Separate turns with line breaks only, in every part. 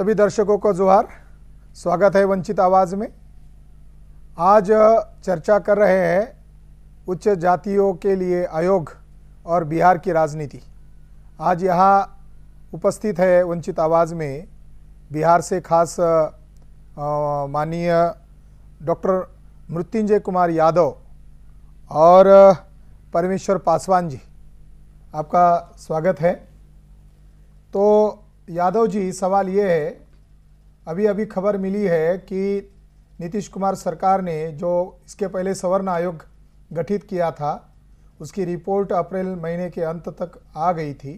सभी दर्शकों को जोहार स्वागत है वंचित आवाज़ में आज चर्चा कर रहे हैं उच्च जातियों के लिए आयोग और बिहार की राजनीति आज यहाँ उपस्थित है वंचित आवाज़ में बिहार से खास माननीय डॉक्टर मृत्युंजय कुमार यादव और परमेश्वर पासवान जी आपका स्वागत है तो यादव जी सवाल ये है अभी अभी खबर मिली है कि नीतीश कुमार सरकार ने जो इसके पहले सवर्ण आयोग गठित किया था उसकी रिपोर्ट अप्रैल महीने के अंत तक आ गई थी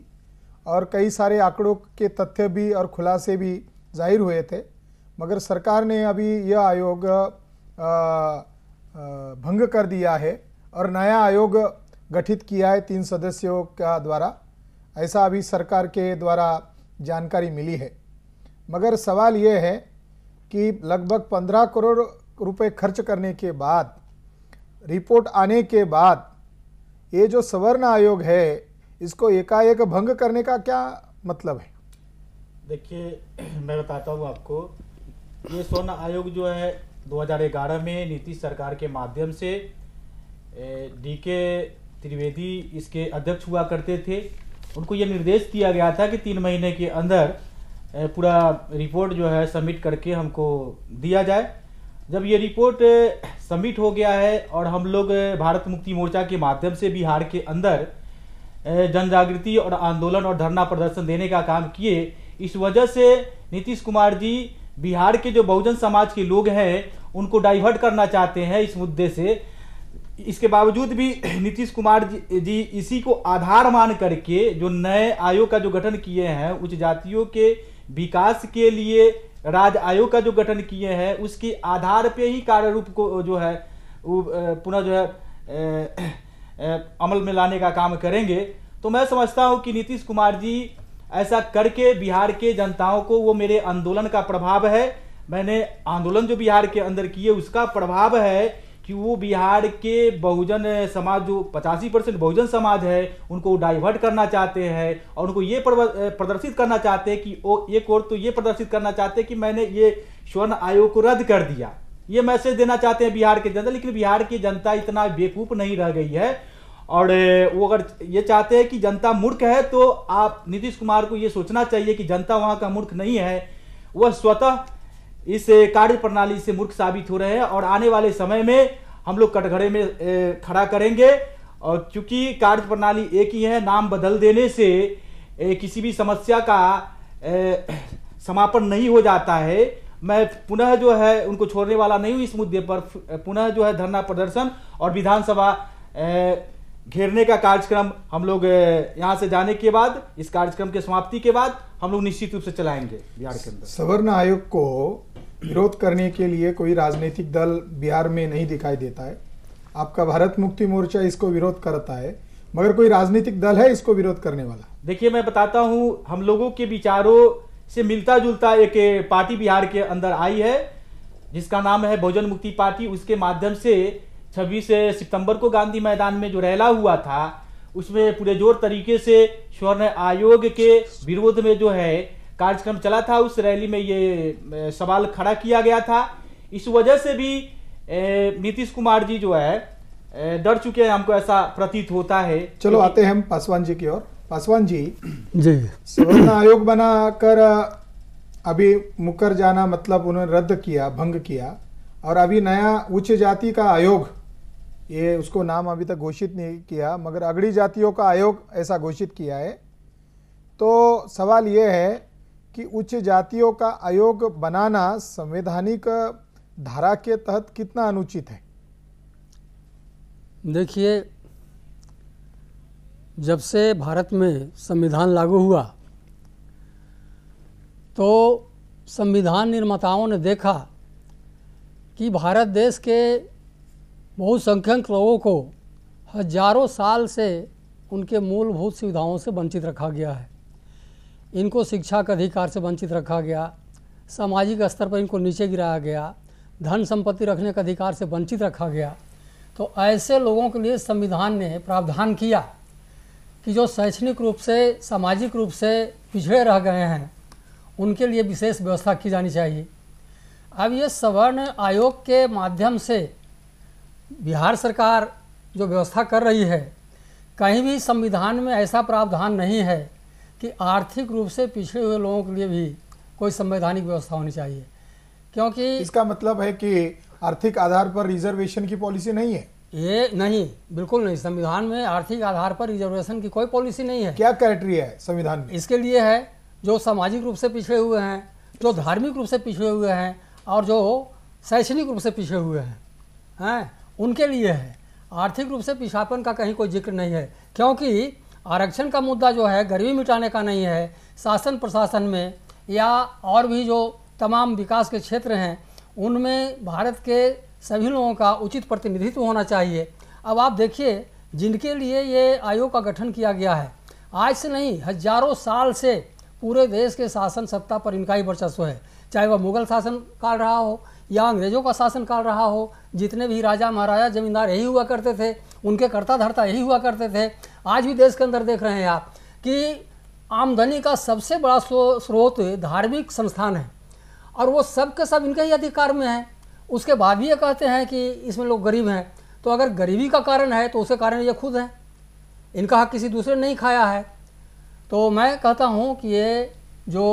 और कई सारे आंकड़ों के तथ्य भी और खुलासे भी जाहिर हुए थे मगर सरकार ने अभी यह आयोग आ, आ, भंग कर दिया है और नया आयोग गठित किया है तीन सदस्यों का द्वारा ऐसा अभी सरकार के द्वारा जानकारी मिली है मगर सवाल ये है कि लगभग 15 करोड़ रुपए खर्च करने के बाद रिपोर्ट आने के बाद ये जो सवर्ण आयोग है इसको एकाएक भंग करने का क्या मतलब है
देखिए मैं बताता हूँ आपको ये स्वर्ण आयोग जो है 2011 में नीतीश सरकार के माध्यम से डी के त्रिवेदी इसके अध्यक्ष हुआ करते थे उनको ये निर्देश दिया गया था कि तीन महीने के अंदर पूरा रिपोर्ट जो है सबमिट करके हमको दिया जाए जब ये रिपोर्ट सबमिट हो गया है और हम लोग भारत मुक्ति मोर्चा के माध्यम से बिहार के अंदर जन जागृति और आंदोलन और धरना प्रदर्शन देने का काम किए इस वजह से नीतीश कुमार जी बिहार के जो बहुजन समाज के लोग हैं उनको डाइवर्ट करना चाहते हैं इस मुद्दे से इसके बावजूद भी नीतीश कुमार जी, जी इसी को आधार मान करके जो नए आयोग का जो गठन किए हैं उच्च जातियों के विकास के लिए राज आयोग का जो गठन किए हैं उसके आधार पे ही कार्य रूप को जो है पुनः जो है अमल में लाने का काम करेंगे तो मैं समझता हूँ कि नीतीश कुमार जी ऐसा करके बिहार के जनताओं को वो मेरे आंदोलन का प्रभाव है मैंने आंदोलन जो बिहार के अंदर किए उसका प्रभाव है कि वो बिहार के बहुजन समाज जो पचासी परसेंट बहुजन समाज है उनको डाइवर्ट करना चाहते हैं और उनको ये प्रदर्शित करना चाहते हैं कि वो एक और तो ये प्रदर्शित करना चाहते हैं कि मैंने ये स्वर्ण आयोग को रद्द कर दिया ये मैसेज देना चाहते हैं बिहार की जनता लेकिन बिहार की जनता इतना बेकूफ़ नहीं रह गई है और वो अगर ये चाहते हैं कि जनता मूर्ख है तो आप नीतीश कुमार को ये सोचना चाहिए कि जनता वहाँ का मूर्ख नहीं है वह स्वतः इस कार्य प्रणाली से मूर्ख साबित हो रहे हैं और आने वाले समय में हम लोग कटघरे में खड़ा करेंगे और चूंकि कार्य प्रणाली एक ही है नाम बदल देने से किसी भी समस्या का समापन नहीं हो जाता है मैं पुनः जो है उनको छोड़ने वाला नहीं हूँ इस मुद्दे पर पुनः जो है धरना प्रदर्शन और विधानसभा घेरने का कार्यक्रम हम लोग यहाँ से जाने के बाद इस कार्यक्रम के समाप्ति के बाद हम लोग निश्चित रूप से चलाएंगे बिहार के
अंदर सवर्ण आयोग को विरोध करने के लिए कोई राजनीतिक दल बिहार में नहीं दिखाई देता है आपका भारत मुक्ति मोर्चा इसको विरोध करता है मगर कोई राजनीतिक दल है इसको विरोध करने वाला
देखिए मैं बताता हूँ हम लोगों के विचारों से मिलता जुलता एक पार्टी बिहार के अंदर आई है जिसका नाम है भोजन मुक्ति पार्टी उसके माध्यम से छब्बीस सितंबर को गांधी मैदान में जो रैला हुआ था उसमें पूरे जोर तरीके से स्वर्ण आयोग के विरोध में जो है कार्यक्रम चला था उस रैली में ये सवाल खड़ा किया गया था इस वजह से भी नीतीश कुमार जी जो है डर चुके हैं हमको ऐसा प्रतीत होता
है चलो आते हैं हम पासवान जी की ओर पासवान जी जी स्वर्ण आयोग बनाकर अभी मुकर जाना मतलब उन्होंने रद्द किया भंग किया और अभी नया उच्च जाति का आयोग ये उसको नाम अभी तक घोषित नहीं किया मगर अगड़ी जातियों का आयोग ऐसा घोषित किया है तो सवाल ये है कि उच्च जातियों का आयोग बनाना संवैधानिक धारा के
तहत कितना अनुचित है देखिए जब से भारत में संविधान लागू हुआ तो संविधान निर्माताओं ने देखा कि भारत देश के बहुसंख्यक लोगों को हजारों साल से उनके मूलभूत सुविधाओं से वंचित रखा गया है इनको शिक्षा के अधिकार से वंचित रखा गया सामाजिक स्तर पर इनको नीचे गिराया गया धन संपत्ति रखने का अधिकार से वंचित रखा गया तो ऐसे लोगों के लिए संविधान ने प्रावधान किया कि जो शैक्षणिक रूप से सामाजिक रूप से पिछड़े रह गए हैं उनके लिए विशेष व्यवस्था की जानी चाहिए अब ये सवर्ण आयोग के माध्यम से बिहार सरकार जो व्यवस्था कर रही है कहीं भी संविधान में ऐसा प्रावधान नहीं है कि आर्थिक रूप से पिछड़े हुए लोगों के लिए भी कोई संवैधानिक व्यवस्था होनी चाहिए क्योंकि इसका मतलब है कि आर्थिक आधार पर रिजर्वेशन की पॉलिसी नहीं है ये नहीं बिल्कुल नहीं संविधान में आर्थिक आधार पर रिजर्वेशन की कोई पॉलिसी नहीं है क्या क्राइटेरिया है संविधान में इसके लिए है जो सामाजिक रूप से पिछड़े हुए हैं जो धार्मिक रूप से पिछड़े हुए हैं और जो शैक्षणिक रूप से पिछड़े हुए हैं हैं उनके लिए है आर्थिक रूप से पिछापन का कहीं कोई जिक्र नहीं है क्योंकि आरक्षण का मुद्दा जो है गरीबी मिटाने का नहीं है शासन प्रशासन में या और भी जो तमाम विकास के क्षेत्र हैं उनमें भारत के सभी लोगों का उचित प्रतिनिधित्व होना चाहिए अब आप देखिए जिनके लिए ये आयोग का गठन किया गया है आज से नहीं हजारों साल से पूरे देश के शासन सत्ता पर इनका ही वर्चस्व है चाहे वह मुगल शासन काल रहा हो या अंग्रेजों का शासन काल रहा हो जितने भी राजा महाराजा जमींदार यही हुआ करते थे उनके कर्ता धर्ता यही हुआ करते थे आज भी देश के अंदर देख रहे हैं आप कि आमदनी का सबसे बड़ा स्रोत धार्मिक संस्थान है और वो सब के सब इनके ही अधिकार में है उसके बाद भी ये कहते हैं कि इसमें लोग गरीब हैं तो अगर गरीबी का कारण है तो उसके कारण ये खुद हैं इनका हक किसी दूसरे नहीं खाया है तो मैं कहता हूँ कि ये जो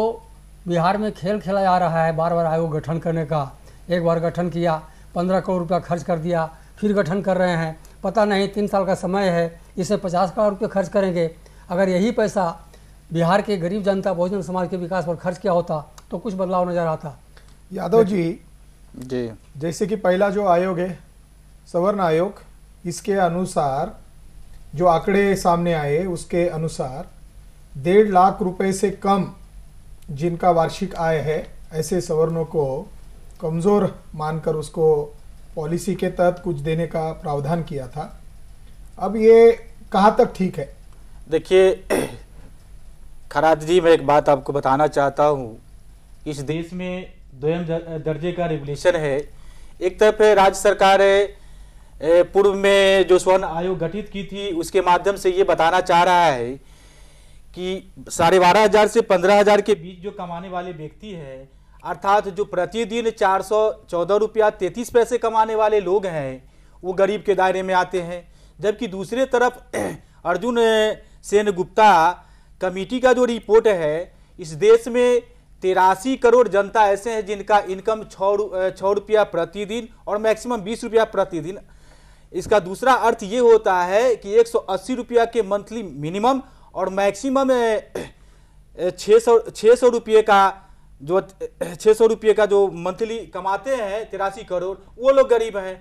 बिहार में खेल खेला जा रहा है बार बार आयोग गठन करने का एक बार गठन किया पंद्रह करोड़ रुपया खर्च कर दिया फिर गठन कर रहे हैं पता नहीं तीन साल का समय है इसे पचास करोड़ रुपये खर्च करेंगे अगर यही पैसा बिहार के गरीब जनता बहुजन समाज के विकास पर खर्च किया होता तो कुछ बदलाव नजर आता यादव जी
जी जैसे कि पहला जो आयोग है सवर्ण आयोग इसके अनुसार जो आंकड़े सामने आए उसके अनुसार डेढ़ लाख रुपए से कम जिनका वार्षिक आय है ऐसे सवर्णों को कमज़ोर मानकर उसको पॉलिसी के तहत कुछ देने का प्रावधान किया था अब ये कहाँ तक ठीक है
देखिए खराद जी मैं एक बात आपको बताना चाहता हूँ इस देश में दो दर्जे का रेगुलेशन है एक तरफ राज्य सरकार पूर्व में जो स्वर्ण आयोग गठित की थी उसके माध्यम से ये बताना चाह रहा है कि साढ़े बारह हजार से पंद्रह हजार के बीच जो कमाने वाले व्यक्ति है अर्थात जो प्रतिदिन चार सौ चौदह रुपया तैंतीस पैसे कमाने वाले लोग हैं वो गरीब के दायरे में आते हैं जबकि दूसरे तरफ अर्जुन सेन गुप्ता कमेटी का जो रिपोर्ट है इस देश में तिरासी करोड़ जनता ऐसे हैं जिनका इनकम छः रुपया प्रतिदिन और मैक्सिमम बीस रुपया प्रतिदिन इसका दूसरा अर्थ ये होता है कि एक सौ अस्सी रुपया के मंथली मिनिमम और मैक्सिमम छः सौ छः सौ रुपये का जो छः सौ रुपये का जो मंथली कमाते हैं तिरासी करोड़ वो लोग गरीब हैं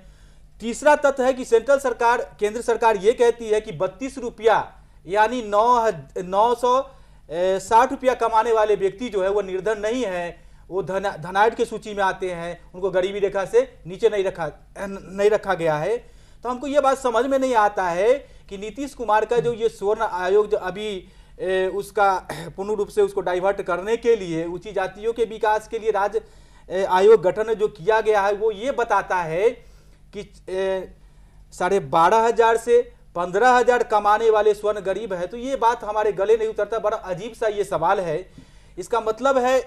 तीसरा तथ्य है कि सेंट्रल सरकार केंद्र सरकार ये कहती है कि बत्तीस रुपया यानी नौ नौ सौ साठ रुपया कमाने वाले व्यक्ति जो है वो निर्धन नहीं है वो धन धनाइट की सूची में आते हैं उनको गरीबी रेखा से नीचे नहीं रखा नहीं रखा गया है तो हमको ये बात समझ में नहीं आता है कि नीतीश कुमार का जो ये स्वर्ण आयोग जो अभी ए, उसका पूर्ण रूप से उसको डाइवर्ट करने के लिए ऊंची जातियों के विकास के लिए राज्य आयोग गठन जो किया गया है वो ये बताता है कि साढ़े बारह हजार से पंद्रह हजार कमाने वाले स्वर्ण गरीब है तो ये बात हमारे गले नहीं उतरता बड़ा अजीब सा ये सवाल है इसका मतलब है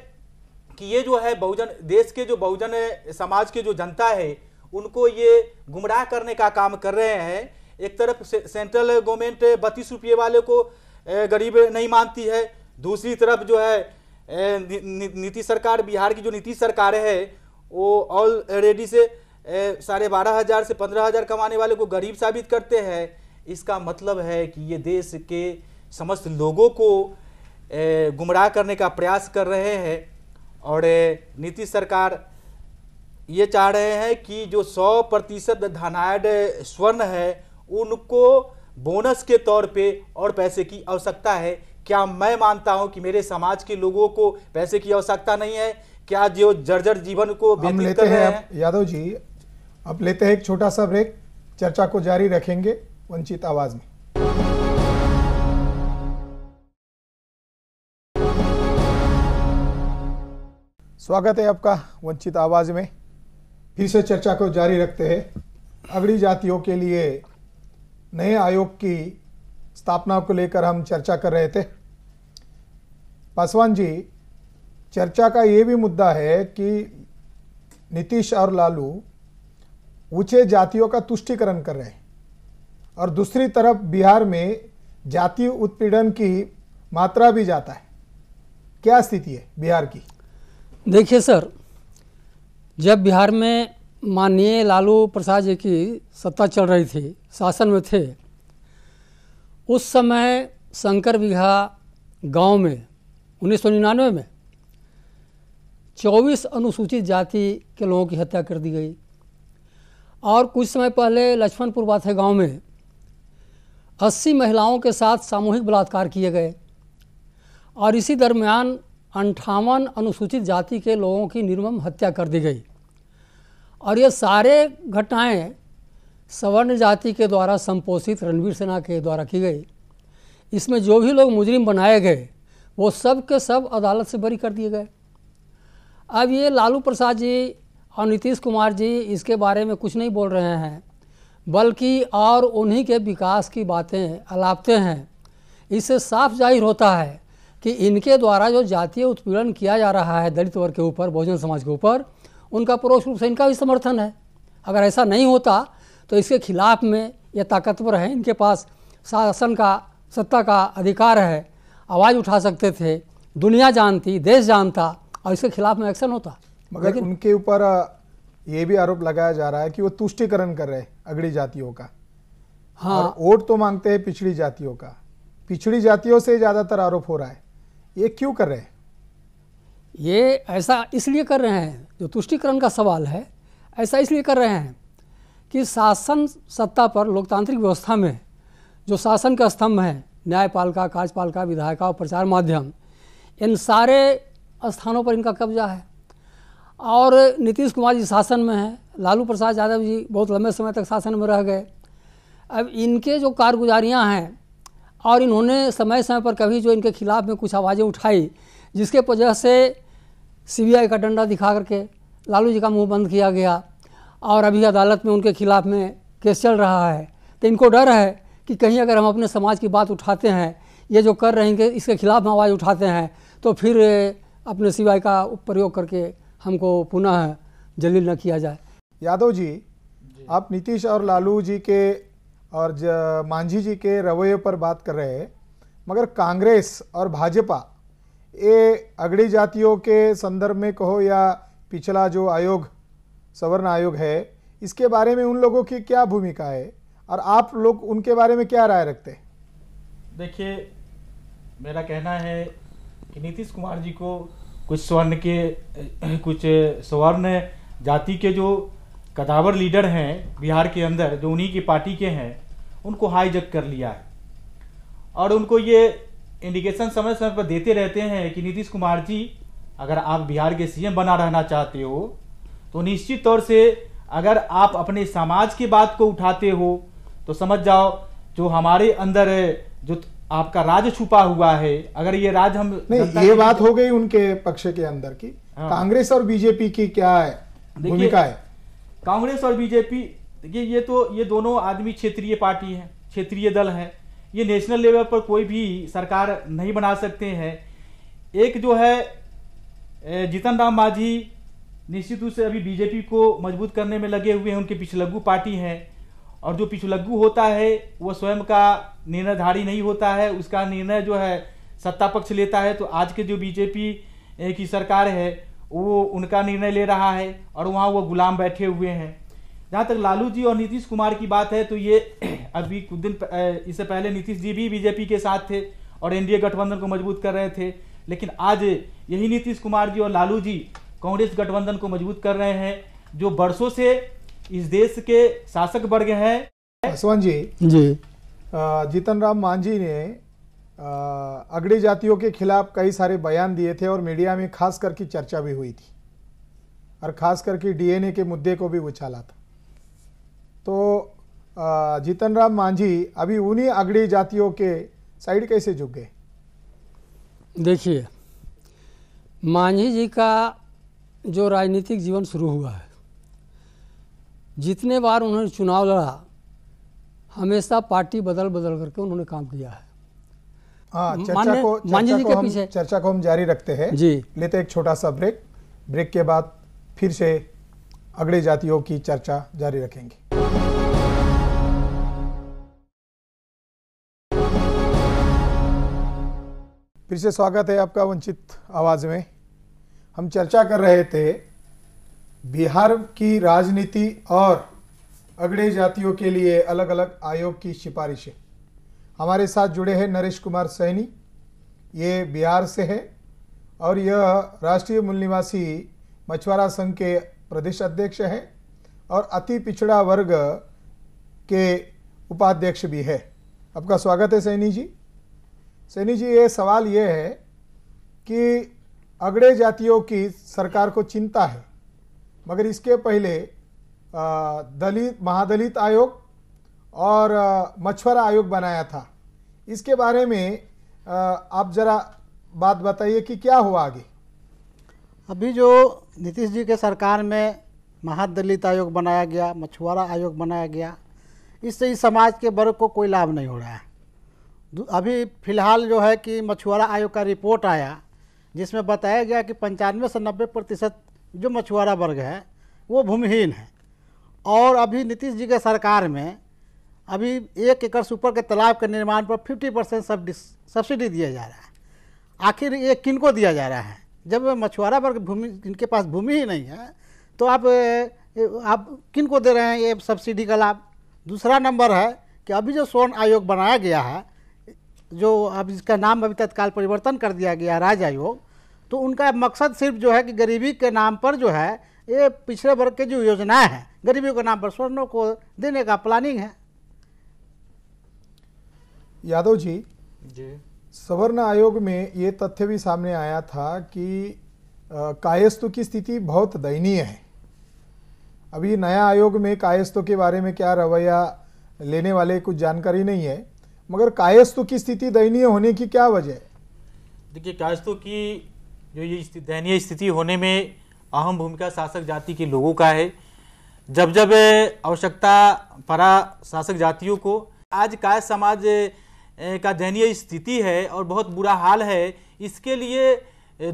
कि ये जो है बहुजन देश के जो बहुजन समाज के जो जनता है उनको ये गुमराह करने का काम कर रहे हैं एक तरफ से, सेंट्रल गवर्नमेंट बत्तीस रुपये वाले को गरीब नहीं मानती है दूसरी तरफ जो है नीतीश सरकार बिहार की जो नीतीश सरकार है वो ऑलरेडी से साढ़े बारह हज़ार से पंद्रह हज़ार कमाने वाले को गरीब साबित करते हैं इसका मतलब है कि ये देश के समस्त लोगों को गुमराह करने का प्रयास कर रहे हैं और नीतीश सरकार ये चाह रहे हैं कि जो सौ प्रतिशत धनाढ़ स्वर्ण है उनको बोनस के तौर पे और पैसे की आवश्यकता है क्या मैं मानता हूं कि मेरे समाज के लोगों को पैसे की आवश्यकता नहीं है क्या जो जर्जर जीवन को हम लेते हैं,
है? यादव जी अब लेते हैं एक छोटा सा ब्रेक चर्चा को जारी रखेंगे वंचित आवाज में स्वागत है आपका वंचित आवाज में फिर से चर्चा को जारी रखते हैं अगड़ी जातियों के लिए नए आयोग की स्थापना को लेकर हम चर्चा कर रहे थे पासवान जी चर्चा का ये भी मुद्दा है कि नीतीश और लालू ऊंचे जातियों का तुष्टिकरण कर रहे हैं और दूसरी तरफ बिहार में जाति उत्पीड़न की मात्रा भी जाता है क्या स्थिति है बिहार
की देखिए सर जब बिहार में माननीय लालू प्रसाद जी की सत्ता चल रही थी शासन में थे उस समय शंकर बिघा गाँव में उन्नीस सौ निन्यानवे में चौबीस अनुसूचित जाति के लोगों की हत्या कर दी गई और कुछ समय पहले लक्ष्मणपुर बाथे गाँव में अस्सी महिलाओं के साथ सामूहिक बलात्कार किए गए और इसी दरमियान अंठावन अनुसूचित जाति के लोगों की निर्मम हत्या कर दी गई और ये सारे घटनाएं सवर्ण जाति के द्वारा संपोषित रणवीर सेना के द्वारा की गई इसमें जो भी लोग मुजरिम बनाए गए वो सब के सब अदालत से बरी कर दिए गए अब ये लालू प्रसाद जी और नीतीश कुमार जी इसके बारे में कुछ नहीं बोल रहे हैं बल्कि और उन्हीं के विकास की बातें अलापते हैं इससे साफ जाहिर होता है कि इनके द्वारा जो जातीय उत्पीड़न किया जा रहा है दलित वर्ग के ऊपर बहुजन समाज के ऊपर उनका परोक्ष रूप से इनका भी समर्थन है अगर ऐसा नहीं होता तो इसके खिलाफ में ये ताकतवर हैं इनके पास शासन का सत्ता का अधिकार है आवाज़ उठा सकते थे दुनिया जानती देश जानता और इसके खिलाफ में एक्शन होता
मगर उनके ऊपर ये भी आरोप लगाया जा रहा है कि वो तुष्टिकरण कर रहे हैं अगड़ी जातियों का हाँ वोट तो मांगते हैं पिछड़ी जातियों का पिछड़ी जातियों से ज़्यादातर आरोप हो रहा है ये क्यों कर रहे हैं
ये ऐसा इसलिए कर रहे हैं जो तुष्टिकरण का सवाल है ऐसा इसलिए कर रहे हैं कि शासन सत्ता पर लोकतांत्रिक व्यवस्था में जो शासन का स्तंभ है न्यायपालिका कार्यपालिका विधायिका और प्रचार माध्यम इन सारे स्थानों पर इनका कब्जा है और नीतीश कुमार जी शासन में हैं लालू प्रसाद यादव जी बहुत लंबे समय तक शासन में रह गए अब इनके जो कारगुजारियाँ हैं और इन्होंने समय समय पर कभी जो इनके खिलाफ़ में कुछ आवाज़ें उठाई जिसके वजह से सीबीआई का डंडा दिखा करके लालू जी का मुंह बंद किया गया और अभी अदालत में उनके खिलाफ़ में केस चल रहा है तो इनको डर है कि कहीं अगर हम अपने समाज की बात उठाते हैं ये जो कर रहे हैं इसके खिलाफ हम आवाज़ उठाते हैं तो फिर अपने सीबीआई का प्रयोग करके हमको पुनः जलील न किया जाए
यादव जी, जी। आप नीतीश और लालू जी के और मांझी जी के रवैये पर बात कर रहे हैं मगर कांग्रेस और भाजपा ये अगड़ी जातियों के संदर्भ में कहो या पिछला जो आयोग सवर्ण आयोग है इसके बारे में उन लोगों की क्या भूमिका है और आप लोग उनके बारे में क्या राय रखते हैं
देखिए मेरा कहना है कि नीतीश कुमार जी को कुछ स्वर्ण के कुछ स्वर्ण जाति के जो कदावर लीडर हैं बिहार के अंदर जो उन्हीं की पार्टी के हैं उनको हाईजक कर लिया है और उनको ये इंडिकेशन समय समय पर देते रहते हैं कि नीतीश कुमार जी अगर आप बिहार के सीएम बना रहना चाहते हो तो निश्चित तौर से अगर आप अपने समाज की बात को उठाते हो तो समझ जाओ जो हमारे अंदर जो आपका राज छुपा हुआ है अगर ये राज हम नहीं ये बात
तो- हो गई उनके पक्ष के अंदर की हाँ। कांग्रेस और बीजेपी की क्या है भूमिका है
कांग्रेस और बीजेपी देखिए ये तो ये दोनों आदमी क्षेत्रीय पार्टी है क्षेत्रीय दल है ये नेशनल लेवल पर कोई भी सरकार नहीं बना सकते हैं एक जो है जीतन राम मांझी निश्चित रूप से अभी बीजेपी को मजबूत करने में लगे हुए हैं उनके पिछलग्गू पार्टी हैं और जो पिछलग्गू होता है वह स्वयं का निर्णयधारी नहीं होता है उसका निर्णय जो है सत्ता पक्ष लेता है तो आज के जो बीजेपी की सरकार है वो उनका निर्णय ले रहा है और वहाँ वो गुलाम बैठे हुए हैं जहाँ तक लालू जी और नीतीश कुमार की बात है तो ये अभी कुछ दिन इससे पहले नीतीश जी भी बीजेपी के साथ थे और एनडीए गठबंधन को मजबूत कर रहे थे लेकिन आज यही नीतीश कुमार जी और लालू जी कांग्रेस गठबंधन को मजबूत कर रहे हैं जो बरसों से इस देश के शासक वर्ग हैं
पासवान जी जी जीतन राम मांझी ने अगड़ी जातियों के खिलाफ कई सारे बयान दिए थे और मीडिया में खास करके चर्चा भी हुई थी और खास करके डीएनए के मुद्दे को भी उछाला था तो जीतन राम मांझी अभी उन्हीं अगड़ी जातियों के साइड कैसे झुक गए
देखिए मांझी जी का जो राजनीतिक जीवन शुरू हुआ है जितने बार उन्होंने चुनाव लड़ा हमेशा पार्टी बदल बदल करके उन्होंने काम किया है
हाँ चर्चा को चर्चा जी को हम पीछे चर्चा को हम जारी रखते हैं जी लेते एक छोटा सा ब्रेक ब्रेक के बाद फिर से अगड़ी जातियों की चर्चा जारी रखेंगे फिर से स्वागत है आपका वंचित आवाज़ में हम चर्चा कर रहे थे बिहार की राजनीति और अगड़े जातियों के लिए अलग अलग आयोग की सिफारिशें हमारे साथ जुड़े हैं नरेश कुमार सैनी ये बिहार से है और यह राष्ट्रीय मूल निवासी मछुआरा संघ के प्रदेश अध्यक्ष हैं और अति पिछड़ा वर्ग के उपाध्यक्ष भी है आपका स्वागत है सैनी जी सैनी जी ये सवाल ये है कि अगड़े जातियों की सरकार को चिंता है मगर इसके पहले दलित महादलित आयोग और मछुआरा आयोग बनाया था
इसके बारे में आप ज़रा बात बताइए कि क्या हुआ आगे अभी जो नीतीश जी के सरकार में महादलित आयोग बनाया गया मछुआरा आयोग बनाया गया इससे इस समाज के वर्ग को कोई लाभ नहीं हो रहा है अभी फ़िलहाल जो है कि मछुआरा आयोग का रिपोर्ट आया जिसमें बताया गया कि पंचानवे से नब्बे प्रतिशत जो मछुआरा वर्ग है वो भूमिहीन है और अभी नीतीश जी के सरकार में अभी एक एकड़ से ऊपर के तालाब के निर्माण पर 50 परसेंट सब्सिडी दिया जा रहा है आखिर ये किन को दिया जा रहा है जब मछुआरा वर्ग भूमि इनके पास भूमि ही नहीं है तो आप आप किन को दे रहे हैं ये सब्सिडी का लाभ दूसरा नंबर है कि अभी जो स्वर्ण आयोग बनाया गया है जो अब इसका नाम अभी तत्काल परिवर्तन कर दिया गया राज आयोग तो उनका मकसद सिर्फ जो है कि गरीबी के नाम पर जो है ये पिछड़े वर्ग के जो योजनाएं हैं गरीबियों के नाम पर स्वर्णों को देने का प्लानिंग है
यादव जी जी सवर्ण आयोग में ये तथ्य भी सामने आया था कि कायस्तु की स्थिति बहुत दयनीय है अभी नया आयोग में कायस्तों के बारे में क्या रवैया लेने वाले कुछ जानकारी नहीं है मगर कायस्तु की स्थिति दयनीय होने की क्या वजह है
देखिए कायस्तु की जो ये दयनीय स्थिति होने में अहम भूमिका शासक जाति के लोगों का है जब जब आवश्यकता पड़ा शासक जातियों को आज काय समाज का दयनीय स्थिति है और बहुत बुरा हाल है इसके लिए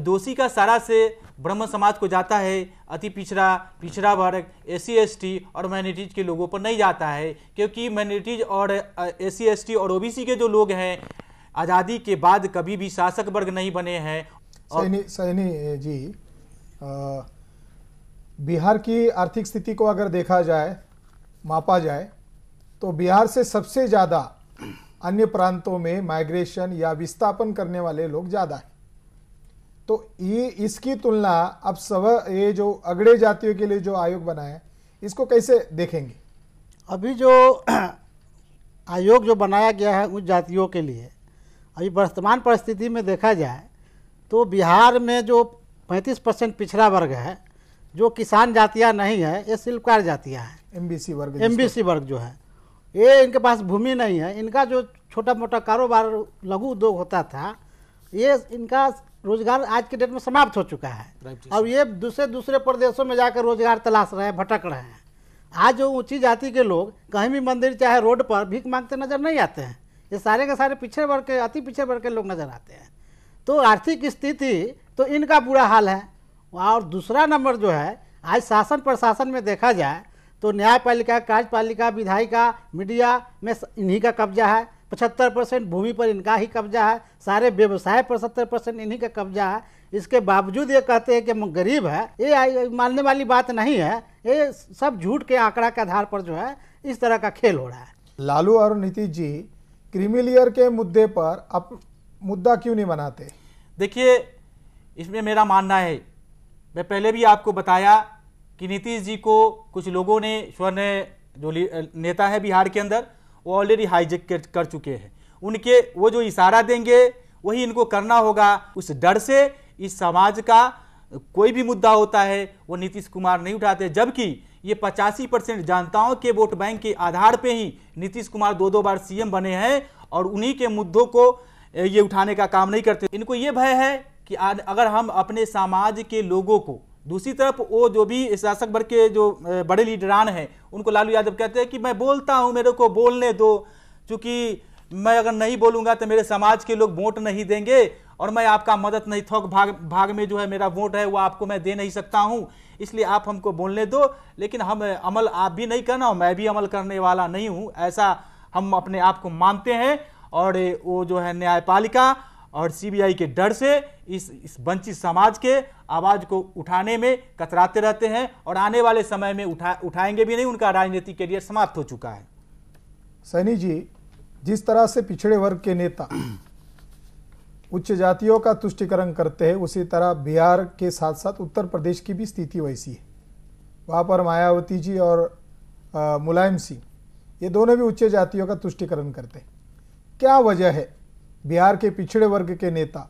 दोषी का सारा से ब्रह्म समाज को जाता है अति पिछड़ा पिछड़ा वर्ग ए सी एस टी और माइनॉरिटीज के लोगों पर नहीं जाता है क्योंकि माइनॉरिटीज और ए सी एस टी और ओबीसी के जो लोग हैं आज़ादी के बाद कभी भी शासक वर्ग नहीं बने हैं और सैनी,
सैनी जी आ, बिहार की आर्थिक स्थिति को अगर देखा जाए मापा जाए तो बिहार से सबसे ज़्यादा अन्य प्रांतों में माइग्रेशन या विस्थापन करने वाले लोग ज़्यादा हैं तो ये इसकी तुलना अब सब ये जो अगड़े जातियों के लिए जो आयोग बना है इसको कैसे देखेंगे
अभी जो आयोग जो बनाया गया है उन जातियों के लिए अभी वर्तमान परिस्थिति में देखा जाए तो बिहार में जो 35 परसेंट पिछड़ा वर्ग है जो किसान जातियाँ नहीं है ये शिल्पकार जातियाँ हैं एम वर्ग एम वर्ग जो है ये इनके पास भूमि नहीं है इनका जो छोटा मोटा कारोबार लघु उद्योग होता था ये इनका रोजगार आज के डेट में समाप्त हो चुका है और ये दूसरे दूसरे प्रदेशों में जाकर रोजगार तलाश रहे हैं भटक रहे हैं आज जो ऊंची जाति के लोग कहीं भी मंदिर चाहे रोड पर भीख मांगते नजर नहीं आते हैं ये सारे के सारे पिछड़े वर्ग के अति पिछड़े वर्ग के लोग नजर आते हैं तो आर्थिक स्थिति तो इनका बुरा हाल है और दूसरा नंबर जो है आज शासन प्रशासन में देखा जाए तो न्यायपालिका कार्यपालिका विधायिका मीडिया में इन्हीं का कब्जा है पचहत्तर परसेंट भूमि पर इनका ही कब्जा है सारे व्यवसाय पर सत्तर परसेंट इन्हीं का कब्जा है इसके बावजूद ये कहते हैं कि हम गरीब है ये मानने वाली बात नहीं है ये सब झूठ के आंकड़ा के आधार पर जो है इस तरह का खेल हो रहा है
लालू और नीतीश जी क्रिमिलियर के मुद्दे पर अब मुद्दा क्यों नहीं बनाते
देखिए इसमें मेरा मानना है मैं पहले भी आपको बताया कि नीतीश जी को कुछ लोगों ने स्वर्ण जो नेता है बिहार के अंदर वो ऑलरेडी हाईजेक कर, चुके हैं उनके वो जो इशारा देंगे वही इनको करना होगा उस डर से इस समाज का कोई भी मुद्दा होता है वो नीतीश कुमार नहीं उठाते जबकि ये पचासी परसेंट जनताओं के वोट बैंक के आधार पे ही नीतीश कुमार दो दो बार सीएम बने हैं और उन्हीं के मुद्दों को ये उठाने का काम नहीं करते इनको ये भय है कि अगर हम अपने समाज के लोगों को दूसरी तरफ वो जो भी शासक वर्ग के जो बड़े लीडरान हैं उनको लालू यादव कहते हैं कि मैं बोलता हूँ मेरे को बोलने दो क्योंकि मैं अगर नहीं बोलूँगा तो मेरे समाज के लोग वोट नहीं देंगे और मैं आपका मदद नहीं थोक भाग भाग में जो है मेरा वोट है वो आपको मैं दे नहीं सकता हूँ इसलिए आप हमको बोलने दो लेकिन हम अमल आप भी नहीं करना हो मैं भी अमल करने वाला नहीं हूँ ऐसा हम अपने आप को मानते हैं और वो जो है न्यायपालिका और सीबीआई के डर से इस, इस वंचित समाज के आवाज को उठाने में कतराते रहते हैं और आने वाले समय में उठा उठाएंगे भी नहीं उनका राजनीतिक करियर समाप्त हो चुका है
सैनी जी जिस तरह से पिछड़े वर्ग के नेता उच्च जातियों का तुष्टिकरण करते हैं उसी तरह बिहार के साथ साथ उत्तर प्रदेश की भी स्थिति वैसी है वहाँ पर मायावती जी और मुलायम सिंह ये दोनों भी उच्च जातियों का तुष्टिकरण करते हैं क्या वजह है बिहार के पिछड़े वर्ग के नेता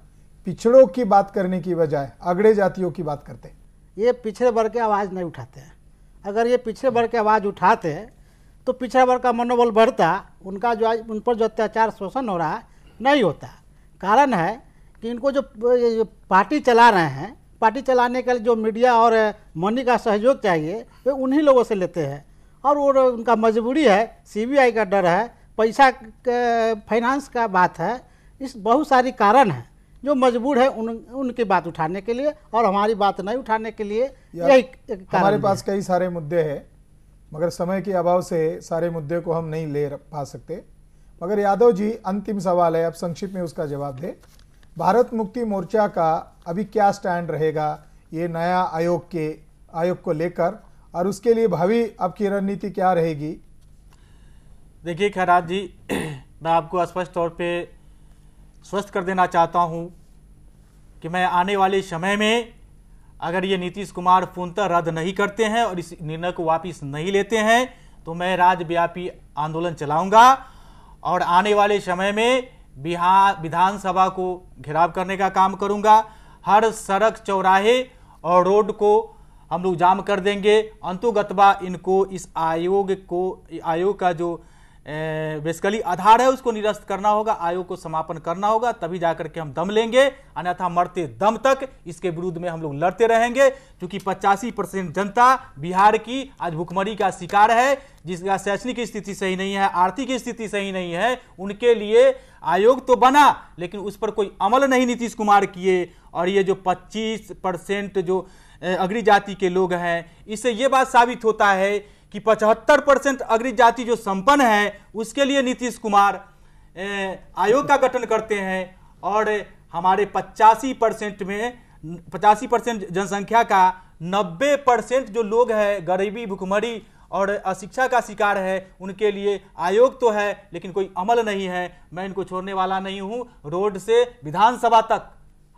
पिछड़ों की बात करने की बजाय अगड़े जातियों
की बात करते हैं ये पिछड़े वर्ग के आवाज़ नहीं उठाते हैं अगर ये पिछड़े वर्ग के आवाज़ उठाते तो पिछड़ा वर्ग का मनोबल बढ़ता उनका जो आज उन पर जो अत्याचार शोषण हो रहा है नहीं होता कारण है कि इनको जो पार्टी चला रहे हैं पार्टी चलाने के लिए जो मीडिया और मनी का सहयोग चाहिए वे उन्हीं लोगों से लेते हैं और वो उनका मजबूरी है सीबीआई का डर है पैसा फाइनेंस का बात है इस बहुत सारी कारण हैं जो मजबूर है उन उनकी बात उठाने के लिए और हमारी बात नहीं उठाने के लिए यही हमारे पास
कई सारे मुद्दे हैं मगर समय के अभाव से सारे मुद्दे को हम नहीं ले पा सकते मगर यादव जी अंतिम सवाल है आप संक्षिप्त में उसका जवाब दे भारत मुक्ति मोर्चा का अभी क्या स्टैंड रहेगा ये नया आयोग के आयोग को लेकर और उसके लिए भावी आपकी रणनीति क्या रहेगी
देखिए खराज जी मैं आपको स्पष्ट तौर पे स्वस्थ कर देना चाहता हूँ कि मैं आने वाले समय में अगर ये नीतीश कुमार पूर्णतः रद्द नहीं करते हैं और इस निर्णय को वापस नहीं लेते हैं तो मैं राज्यव्यापी आंदोलन चलाऊंगा और आने वाले समय में बिहार विधानसभा को घेराव करने का काम करूंगा हर सड़क चौराहे और रोड को हम लोग जाम कर देंगे अंतुगतवा इनको इस आयोग को आयोग का जो बेसिकली आधार है उसको निरस्त करना होगा आयोग को समापन करना होगा तभी जाकर के हम दम लेंगे अन्यथा मरते दम तक इसके विरुद्ध में हम लोग लड़ते रहेंगे क्योंकि पचासी परसेंट जनता बिहार की आज भुखमरी का शिकार है जिसका शैक्षणिक स्थिति सही नहीं है आर्थिक स्थिति सही नहीं है उनके लिए आयोग तो बना लेकिन उस पर कोई अमल नहीं नीतीश कुमार किए और ये जो पच्चीस परसेंट जो अग्रि जाति के लोग हैं इससे ये बात साबित होता है कि 75 परसेंट अग्रिम जाति जो संपन्न है उसके लिए नीतीश कुमार आयोग का गठन करते हैं और हमारे पचासी परसेंट में पचासी परसेंट जनसंख्या का नब्बे परसेंट जो लोग हैं गरीबी भुखमरी और अशिक्षा का शिकार है उनके लिए आयोग तो है लेकिन कोई अमल नहीं है मैं इनको छोड़ने वाला नहीं हूँ रोड से विधानसभा तक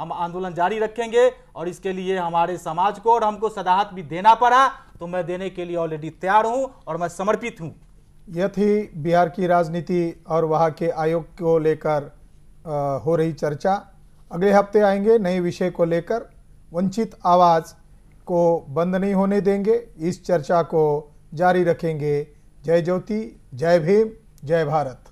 हम आंदोलन जारी रखेंगे और इसके लिए हमारे समाज को और हमको सदाहत भी देना पड़ा तो मैं देने के लिए ऑलरेडी तैयार हूं और मैं
समर्पित हूं यह थी बिहार की राजनीति और वहाँ के आयोग को लेकर हो रही चर्चा अगले हफ्ते आएंगे नए विषय को लेकर वंचित आवाज़ को बंद नहीं होने देंगे इस चर्चा को जारी रखेंगे जय ज्योति जय भीम जय भारत